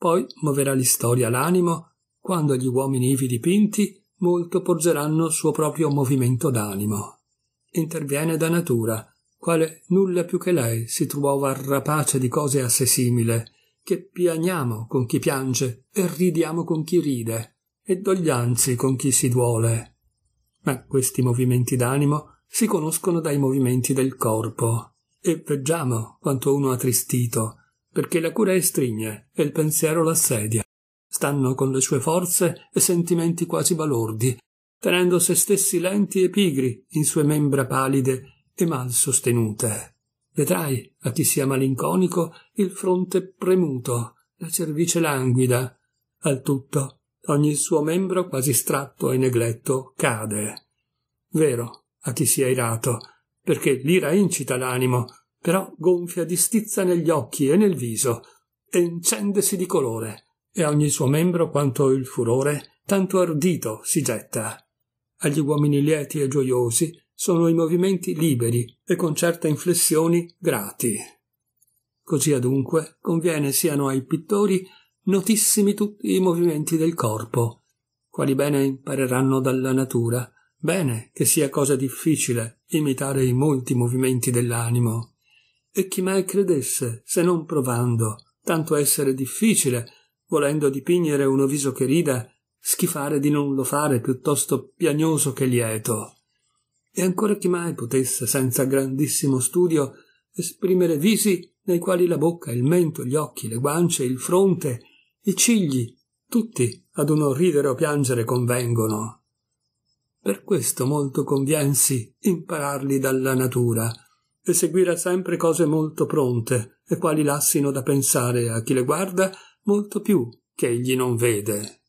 Poi moverà l'istoria l'animo, quando gli uomini ivi dipinti molto porgeranno il suo proprio movimento d'animo. Interviene da natura, quale nulla più che lei si trova rapace di cose a sé simile, che piagniamo con chi piange e ridiamo con chi ride, e doglianzi con chi si duole. Ma questi movimenti d'animo si conoscono dai movimenti del corpo, e veggiamo quanto uno ha tristito, perché la cura estrigne e il pensiero l'assedia. Stanno con le sue forze e sentimenti quasi balordi, tenendo se stessi lenti e pigri in sue membra palide e mal sostenute. Vedrai, a chi sia malinconico, il fronte premuto, la cervice languida. Al tutto, ogni suo membro quasi stratto e negletto cade. Vero, a chi sia irato, perché l'ira incita l'animo però gonfia di stizza negli occhi e nel viso, e incendesi di colore, e ogni suo membro quanto il furore, tanto ardito si getta. Agli uomini lieti e gioiosi sono i movimenti liberi e con certe inflessioni grati. Così adunque conviene siano ai pittori notissimi tutti i movimenti del corpo, quali bene impareranno dalla natura, bene che sia cosa difficile imitare i molti movimenti dell'animo e chi mai credesse se non provando tanto essere difficile volendo dipingere uno viso che rida schifare di non lo fare piuttosto piagnoso che lieto e ancora chi mai potesse senza grandissimo studio esprimere visi nei quali la bocca il mento gli occhi le guance il fronte i cigli tutti ad uno ridere o piangere convengono per questo molto conviensi impararli dalla natura e seguire sempre cose molto pronte, le quali lassino da pensare a chi le guarda molto più che egli non vede.